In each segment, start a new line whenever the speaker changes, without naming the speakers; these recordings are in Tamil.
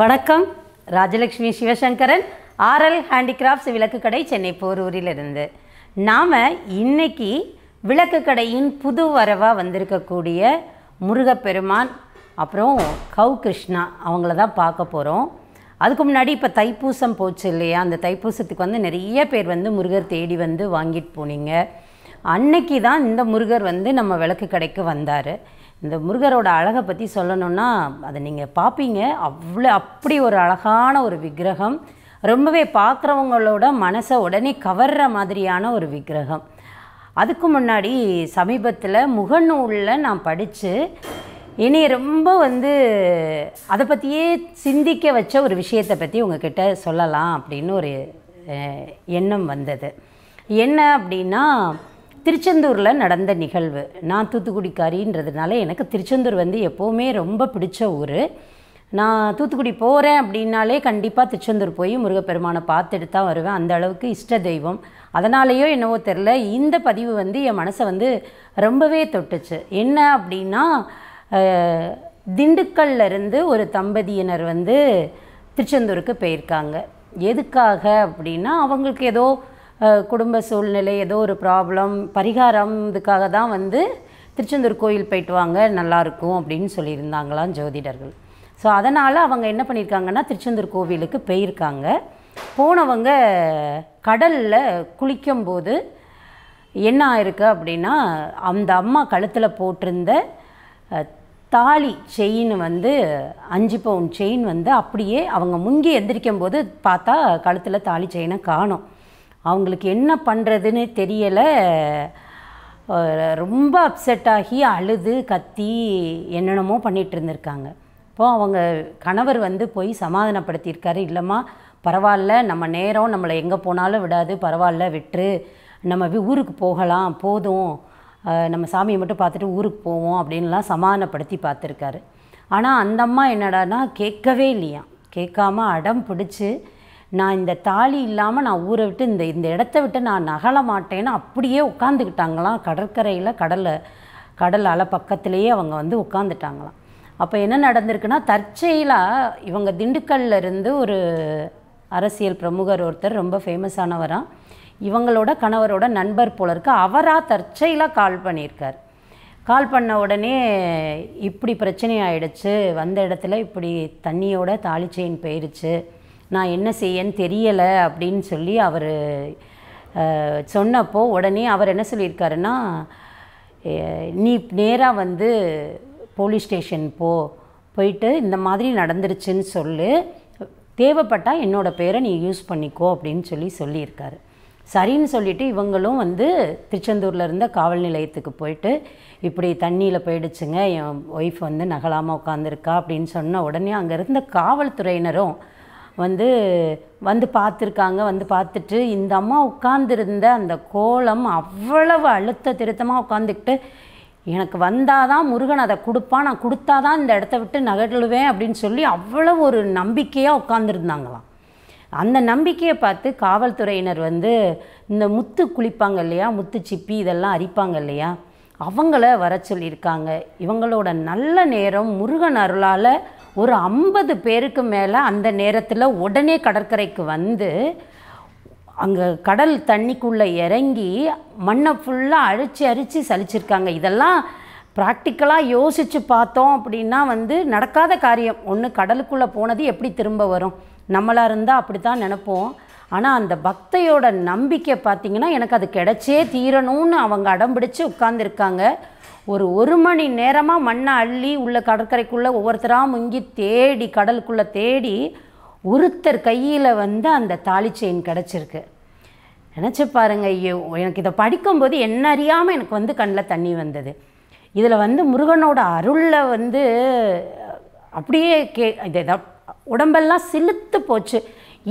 வணக்கம் ராஜலக்ஷ்மி சிவசங்கரன் ஆர்எல் ஹேண்டிகிராஃப்ட்ஸ் விளக்கு கடை சென்னை போரூரிலிருந்து நாம் இன்னைக்கு கடையின் புது வரவாக வந்திருக்கக்கூடிய முருகப்பெருமான் அப்புறம் கவு கிருஷ்ணா அவங்கள தான் பார்க்க போகிறோம் அதுக்கு முன்னாடி இப்போ தைப்பூசம் போச்சு இல்லையா அந்த தைப்பூசத்துக்கு வந்து நிறைய பேர் வந்து முருகர் தேடி வந்து வாங்கிட்டு போனீங்க அன்னைக்கு தான் இந்த முருகர் வந்து நம்ம விளக்கு கடைக்கு வந்தார் இந்த முருகரோட அழகை பற்றி சொல்லணும்னா அதை நீங்கள் பார்ப்பீங்க அவ்வளோ அப்படி ஒரு அழகான ஒரு விக்கிரகம் ரொம்பவே பார்க்குறவங்களோட மனசை உடனே கவர்ற மாதிரியான ஒரு விக்கிரகம் அதுக்கு முன்னாடி சமீபத்தில் முகநூலில் நான் படித்து இனி ரொம்ப வந்து அதை பற்றியே சிந்திக்க வச்ச ஒரு விஷயத்தை பற்றி உங்ககிட்ட சொல்லலாம் அப்படின்னு ஒரு எண்ணம் வந்தது என்ன அப்படின்னா திருச்செந்தூரில் நடந்த நிகழ்வு நான் தூத்துக்குடிக்காரின்றதுனால எனக்கு திருச்செந்தூர் வந்து எப்போவுமே ரொம்ப பிடிச்ச ஊர் நான் தூத்துக்குடி போகிறேன் அப்படின்னாலே கண்டிப்பாக திருச்செந்தூர் போய் முருகப்பெருமானை பார்த்துட்டு தான் வருவேன் அந்த அளவுக்கு இஷ்ட தெய்வம் அதனாலேயோ என்னவோ தெரில இந்த பதிவு வந்து என் மனசை வந்து ரொம்பவே தொட்டுச்சு என்ன அப்படின்னா இருந்து ஒரு தம்பதியினர் வந்து திருச்செந்தூருக்கு போயிருக்காங்க எதுக்காக அப்படின்னா அவங்களுக்கு ஏதோ குடும்ப சூழ்நிலை ஏதோ ஒரு ப்ராப்ளம் பரிகாரம் இதுக்காக தான் வந்து திருச்செந்தூர் கோயில் போயிட்டு வாங்க நல்லாயிருக்கும் அப்படின்னு சொல்லியிருந்தாங்களாம் ஜோதிடர்கள் ஸோ அதனால் அவங்க என்ன பண்ணியிருக்காங்கன்னா திருச்செந்தூர் கோவிலுக்கு போயிருக்காங்க போனவங்க கடலில் குளிக்கும்போது என்ன ஆயிருக்கு அப்படின்னா அந்த அம்மா கழுத்தில் போட்டிருந்த தாலி செயின் வந்து அஞ்சு பவுன் செயின் வந்து அப்படியே அவங்க முங்கி எந்திரிக்கும் போது பார்த்தா கழுத்தில் தாலி செயினை காணும் அவங்களுக்கு என்ன பண்ணுறதுன்னு தெரியலை ரொம்ப அப்செட் ஆகி அழுது கத்தி என்னென்னமோ பண்ணிகிட்டு இருந்திருக்காங்க இப்போது அவங்க கணவர் வந்து போய் சமாதானப்படுத்தியிருக்காரு இல்லைம்மா பரவாயில்ல நம்ம நேரம் நம்மளை எங்கே போனாலும் விடாது பரவாயில்ல விட்டுரு நம்ம ஊருக்கு போகலாம் போதும் நம்ம சாமியை மட்டும் பார்த்துட்டு ஊருக்கு போவோம் அப்படின்லாம் சமாதானப்படுத்தி பார்த்துருக்காரு ஆனால் அந்த அம்மா என்னடானா கேட்கவே இல்லையாம் கேட்காம அடம் பிடிச்சி நான் இந்த தாலி இல்லாமல் நான் ஊரை விட்டு இந்த இந்த இடத்த விட்டு நான் நகல மாட்டேன்னு அப்படியே உட்காந்துக்கிட்டாங்களாம் கடற்கரையில் கடலை கடல் அலை பக்கத்துலேயே அவங்க வந்து உட்காந்துட்டாங்களாம் அப்போ என்ன நடந்திருக்குன்னா தற்செயலாக இவங்க திண்டுக்கல்ல இருந்து ஒரு அரசியல் பிரமுகர் ஒருத்தர் ரொம்ப ஃபேமஸானவராக இவங்களோட கணவரோட நண்பர் போல இருக்க அவராக தற்செயலாக கால் பண்ணியிருக்கார் கால் பண்ண உடனே இப்படி பிரச்சனை ஆயிடுச்சு வந்த இடத்துல இப்படி தண்ணியோட தாலி போயிடுச்சு போயிருச்சு நான் என்ன செய்யன்னு தெரியலை அப்படின்னு சொல்லி அவர் சொன்னப்போ உடனே அவர் என்ன சொல்லியிருக்காருன்னா நீ நேராக வந்து போலீஸ் ஸ்டேஷன் போ போயிட்டு இந்த மாதிரி நடந்துருச்சுன்னு சொல்லு தேவைப்பட்டால் என்னோடய பேரை நீ யூஸ் பண்ணிக்கோ அப்படின்னு சொல்லி சொல்லியிருக்காரு சரின்னு சொல்லிவிட்டு இவங்களும் வந்து திருச்செந்தூரில் இருந்த காவல் நிலையத்துக்கு போயிட்டு இப்படி தண்ணியில் போயிடுச்சுங்க என் ஒய்ஃப் வந்து நகலாமல் உட்காந்துருக்கா அப்படின்னு சொன்ன உடனே அங்கே இருந்த காவல்துறையினரும் வந்து வந்து பார்த்துருக்காங்க வந்து பார்த்துட்டு இந்த அம்மா உட்கார்ந்துருந்த அந்த கோலம் அவ்வளவு அழுத்த திருத்தமாக உட்காந்துக்கிட்டு எனக்கு வந்தால் தான் முருகன் அதை கொடுப்பான் நான் கொடுத்தா தான் இந்த இடத்த விட்டு நகட்டுவேன் அப்படின்னு சொல்லி அவ்வளோ ஒரு நம்பிக்கையாக உட்காந்துருந்தாங்களாம் அந்த நம்பிக்கையை பார்த்து காவல்துறையினர் வந்து இந்த முத்து குளிப்பாங்க இல்லையா முத்து சிப்பி இதெல்லாம் அரிப்பாங்க இல்லையா அவங்கள வர சொல்லியிருக்காங்க இவங்களோட நல்ல நேரம் முருகன் அருளால் ஒரு ஐம்பது பேருக்கு மேலே அந்த நேரத்தில் உடனே கடற்கரைக்கு வந்து அங்கே கடல் தண்ணிக்குள்ளே இறங்கி மண்ணை ஃபுல்லாக அழித்து அரித்து சலிச்சிருக்காங்க இதெல்லாம் ப்ராக்டிக்கலாக யோசித்து பார்த்தோம் அப்படின்னா வந்து நடக்காத காரியம் ஒன்று கடலுக்குள்ளே போனது எப்படி திரும்ப வரும் நம்மளாக இருந்தால் அப்படி தான் நினப்போம் ஆனால் அந்த பக்தையோட நம்பிக்கை பார்த்திங்கன்னா எனக்கு அது கிடைச்சே தீரணும்னு அவங்க அடம்பிடிச்சு உட்காந்துருக்காங்க ஒரு ஒரு மணி நேரமாக மண்ணை அள்ளி உள்ள கடற்கரைக்குள்ளே ஒவ்வொருத்தராக முங்கி தேடி கடலுக்குள்ளே தேடி ஒருத்தர் கையில் வந்து அந்த தாலி செயின் கிடச்சிருக்கு நினச்சி பாருங்கள் ஐயோ எனக்கு இதை படிக்கும்போது என்ன அறியாமல் எனக்கு வந்து கண்ணில் தண்ணி வந்தது இதில் வந்து முருகனோட அருளில் வந்து அப்படியே கே இதை உடம்பெல்லாம் சிலுத்து போச்சு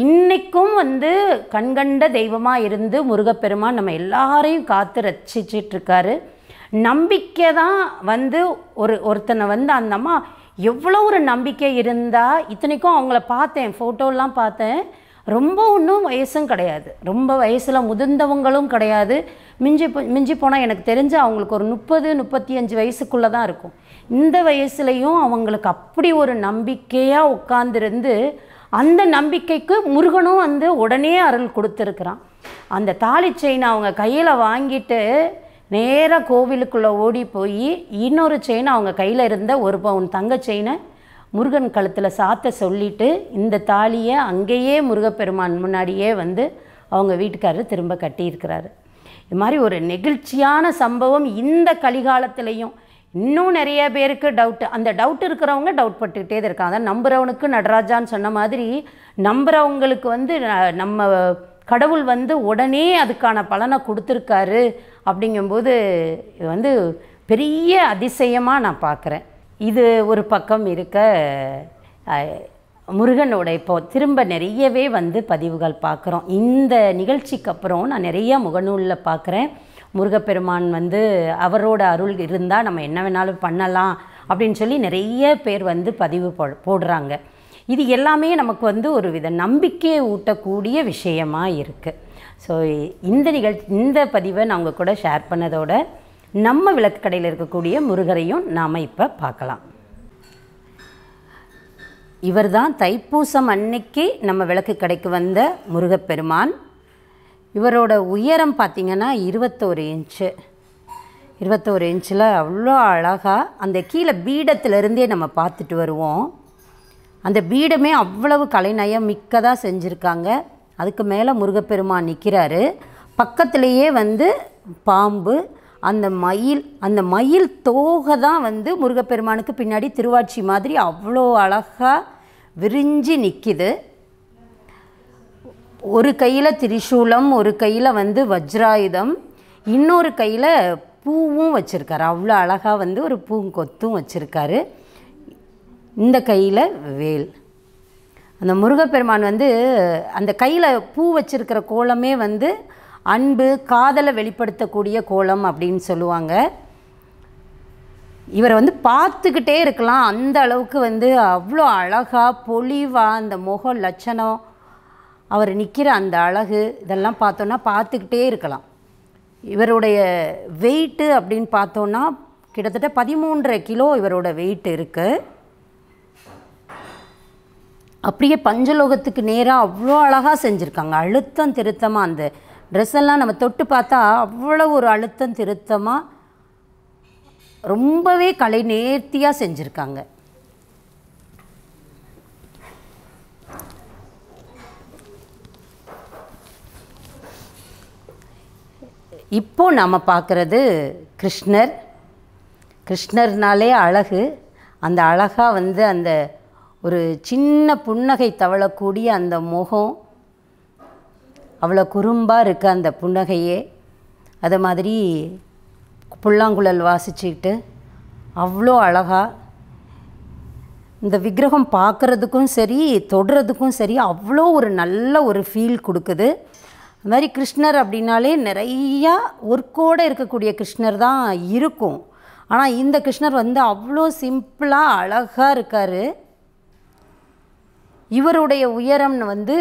இன்றைக்கும் வந்து கண்கண்ட தெய்வமாக இருந்து முருகப்பெருமான் நம்ம எல்லாரையும் காத்து ரசிச்சிட்ருக்காரு நம்பிக்கை தான் வந்து ஒரு ஒருத்தனை வந்து அந்த அம்மா எவ்வளோ ஒரு நம்பிக்கை இருந்தால் இத்தனைக்கும் அவங்கள பார்த்தேன் ஃபோட்டோலாம் பார்த்தேன் ரொம்ப ஒன்றும் வயசும் கிடையாது ரொம்ப வயசில் முதிர்ந்தவங்களும் கிடையாது மிஞ்சி மிஞ்சி போனால் எனக்கு தெரிஞ்ச அவங்களுக்கு ஒரு முப்பது முப்பத்தி அஞ்சு வயசுக்குள்ளே தான் இருக்கும் இந்த வயசுலேயும் அவங்களுக்கு அப்படி ஒரு நம்பிக்கையாக உட்காந்துருந்து அந்த நம்பிக்கைக்கு முருகனும் வந்து உடனே அருள் கொடுத்துருக்குறான் அந்த தாலி செயின் அவங்க கையில் வாங்கிட்டு நேராக கோவிலுக்குள்ளே ஓடி போய் இன்னொரு செயினை அவங்க கையில் இருந்த ஒரு பவுன் தங்க செயினை முருகன் கழுத்தில் சாத்த சொல்லிவிட்டு இந்த தாலியை அங்கேயே முருகப்பெருமான் முன்னாடியே வந்து அவங்க வீட்டுக்காரர் திரும்ப கட்டியிருக்கிறாரு இது மாதிரி ஒரு நெகிழ்ச்சியான சம்பவம் இந்த கலிகாலத்திலையும் இன்னும் நிறைய பேருக்கு டவுட்டு அந்த டவுட் இருக்கிறவங்க டவுட் பட்டுக்கிட்டே தான் இருக்காங்க நம்புறவனுக்கு நடராஜான்னு சொன்ன மாதிரி நம்புகிறவங்களுக்கு வந்து நம்ம கடவுள் வந்து உடனே அதுக்கான பலனை கொடுத்துருக்காரு அப்படிங்கும்போது இது வந்து பெரிய அதிசயமாக நான் பார்க்குறேன் இது ஒரு பக்கம் இருக்க முருகனோட இப்போ திரும்ப நிறையவே வந்து பதிவுகள் பார்க்குறோம் இந்த நிகழ்ச்சிக்கு அப்புறம் நான் நிறைய முகநூலில் பார்க்குறேன் முருகப்பெருமான் வந்து அவரோட அருள் இருந்தால் நம்ம என்ன வேணாலும் பண்ணலாம் அப்படின்னு சொல்லி நிறைய பேர் வந்து பதிவு போடுறாங்க இது எல்லாமே நமக்கு வந்து ஒரு வித நம்பிக்கையை ஊட்டக்கூடிய விஷயமாக இருக்குது ஸோ இந்த நிகழ்ச்சி இந்த பதிவை நான் உங்கள் கூட ஷேர் பண்ணதோட நம்ம விளக்கு கடையில் இருக்கக்கூடிய முருகரையும் நாம் இப்போ பார்க்கலாம் இவர் தான் தைப்பூசம் அன்னைக்கு நம்ம விளக்கு கடைக்கு வந்த முருகப்பெருமான் இவரோட உயரம் பார்த்திங்கன்னா இருபத்தோரு இன்ச்சு இருபத்தோரு இன்ச்சில் அவ்வளோ அழகாக அந்த கீழே பீடத்துலேருந்தே நம்ம பார்த்துட்டு வருவோம் அந்த பீடமே அவ்வளவு கலைநயம் மிக்கதாக செஞ்சுருக்காங்க அதுக்கு மேலே முருகப்பெருமான் நிற்கிறாரு பக்கத்துலேயே வந்து பாம்பு அந்த மயில் அந்த மயில் தோகை தான் வந்து முருகப்பெருமானுக்கு பின்னாடி திருவாட்சி மாதிரி அவ்வளோ அழகாக விரிஞ்சு நிற்கிது ஒரு கையில் திரிசூலம் ஒரு கையில் வந்து வஜ்ராயுதம் இன்னொரு கையில் பூவும் வச்சுருக்காரு அவ்வளோ அழகாக வந்து ஒரு பூங்கொத்தும் வச்சுருக்காரு இந்த கையில் வேல் அந்த முருகப்பெருமான் வந்து அந்த கையில் பூ வச்சிருக்கிற கோலமே வந்து அன்பு காதலை வெளிப்படுத்தக்கூடிய கோலம் அப்படின்னு சொல்லுவாங்க இவரை வந்து பார்த்துக்கிட்டே இருக்கலாம் அந்த அளவுக்கு வந்து அவ்வளோ அழகாக பொலிவாக அந்த முக லட்சணம் அவர் நிற்கிற அந்த அழகு இதெல்லாம் பார்த்தோன்னா பார்த்துக்கிட்டே இருக்கலாம் இவருடைய வெயிட்டு அப்படின்னு பார்த்தோன்னா கிட்டத்தட்ட பதிமூன்றரை கிலோ இவரோட வெயிட் இருக்குது அப்படியே பஞ்சலோகத்துக்கு நேராக அவ்வளோ அழகாக செஞ்சுருக்காங்க அழுத்தம் திருத்தமாக அந்த ட்ரெஸ்ஸெல்லாம் நம்ம தொட்டு பார்த்தா அவ்வளோ ஒரு அழுத்தம் திருத்தமாக ரொம்பவே கலை நேர்த்தியாக செஞ்சுருக்காங்க இப்போது நாம் பார்க்குறது கிருஷ்ணர் கிருஷ்ணர்னாலே அழகு அந்த அழகாக வந்து அந்த ஒரு சின்ன புன்னகை தவழக்கூடிய அந்த முகம் அவ்வளோ குறும்பாக இருக்க அந்த புன்னகையே அதை மாதிரி புல்லாங்குழல் வாசிச்சுக்கிட்டு அவ்வளோ அழகாக இந்த விக்கிரகம் பார்க்குறதுக்கும் சரி தொடுறதுக்கும் சரி அவ்வளோ ஒரு நல்ல ஒரு ஃபீல் கொடுக்குது அது மாதிரி கிருஷ்ணர் அப்படின்னாலே நிறையா ஒர்க்கோடு இருக்கக்கூடிய கிருஷ்ணர் தான் இருக்கும் ஆனால் இந்த கிருஷ்ணர் வந்து அவ்வளோ சிம்பிளாக அழகாக இருக்கார் இவருடைய உயரம் வந்து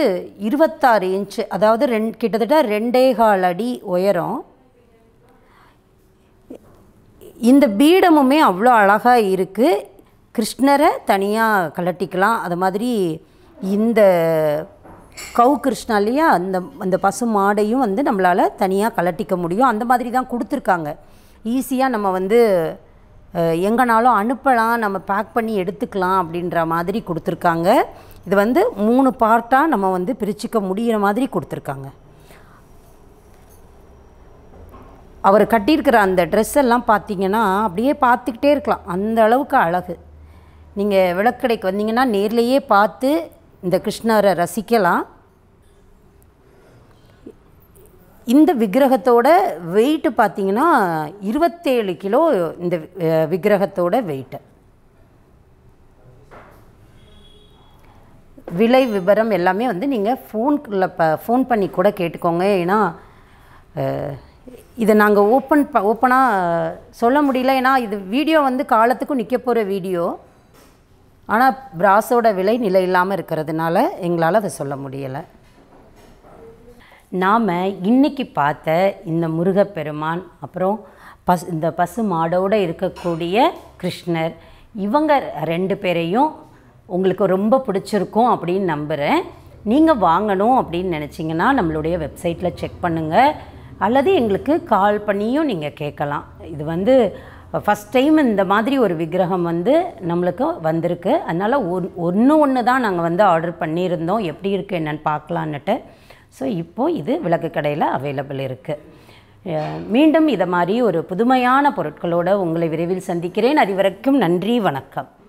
இருபத்தாறு இன்ச்சு அதாவது ரெண் கிட்டத்தட்ட ரெண்டே கால் அடி உயரம் இந்த பீடமுமே அவ்வளோ அழகாக இருக்குது கிருஷ்ணரை தனியாக கலட்டிக்கலாம் அது மாதிரி இந்த கவு கிருஷ்ணா இல்லையா அந்த அந்த பசு மாடையும் வந்து நம்மளால் தனியாக கலட்டிக்க முடியும் அந்த மாதிரி தான் கொடுத்துருக்காங்க ஈஸியாக நம்ம வந்து எங்கேனாலும் அனுப்பலாம் நம்ம பேக் பண்ணி எடுத்துக்கலாம் அப்படின்ற மாதிரி கொடுத்துருக்காங்க இது வந்து மூணு பார்ட்டாக நம்ம வந்து பிரிச்சுக்க முடிகிற மாதிரி கொடுத்துருக்காங்க அவர் கட்டியிருக்கிற அந்த ட்ரெஸ் எல்லாம் பார்த்தீங்கன்னா அப்படியே பார்த்துக்கிட்டே இருக்கலாம் அந்த அளவுக்கு அழகு நீங்கள் விளக்கடைக்கு வந்தீங்கன்னா நேர்லேயே பார்த்து இந்த கிருஷ்ணரை ரசிக்கலாம் இந்த விக்கிரகத்தோட வெயிட்டு பார்த்தீங்கன்னா இருபத்தேழு கிலோ இந்த விக்கிரகத்தோட வெயிட்டு விலை விவரம் எல்லாமே வந்து நீங்கள் ஃபோனுக்குள்ளே ப ஃபோன் பண்ணி கூட கேட்டுக்கோங்க ஏன்னா இதை நாங்கள் ஓப்பன் ப ஓப்பனாக சொல்ல முடியல ஏன்னா இது வீடியோ வந்து காலத்துக்கும் நிற்க போகிற வீடியோ ஆனால் பிராஸோட விலை நிலை இல்லாமல் இருக்கிறதுனால எங்களால் அதை சொல்ல முடியலை நாம் இன்றைக்கி பார்த்த இந்த முருகப்பெருமான் அப்புறம் பஸ் இந்த பசு மாடோடு இருக்கக்கூடிய கிருஷ்ணர் இவங்க ரெண்டு பேரையும் உங்களுக்கு ரொம்ப பிடிச்சிருக்கும் அப்படின்னு நம்புகிறேன் நீங்கள் வாங்கணும் அப்படின்னு நினச்சிங்கன்னா நம்மளுடைய வெப்சைட்டில் செக் பண்ணுங்கள் அல்லது எங்களுக்கு கால் பண்ணியும் நீங்கள் கேட்கலாம் இது வந்து ஃபஸ்ட் டைம் இந்த மாதிரி ஒரு விக்கிரகம் வந்து நம்மளுக்கு வந்திருக்கு அதனால் ஒன் ஒன்று ஒன்று தான் நாங்கள் வந்து ஆர்டர் பண்ணியிருந்தோம் எப்படி இருக்குது என்னென்னு பார்க்கலான்னுட்டு ஸோ இப்போது இது விளக்கு கடையில் அவைலபிள் இருக்குது மீண்டும் இதை மாதிரி ஒரு புதுமையான பொருட்களோடு உங்களை விரைவில் சந்திக்கிறேன் அதுவரைக்கும் நன்றி வணக்கம்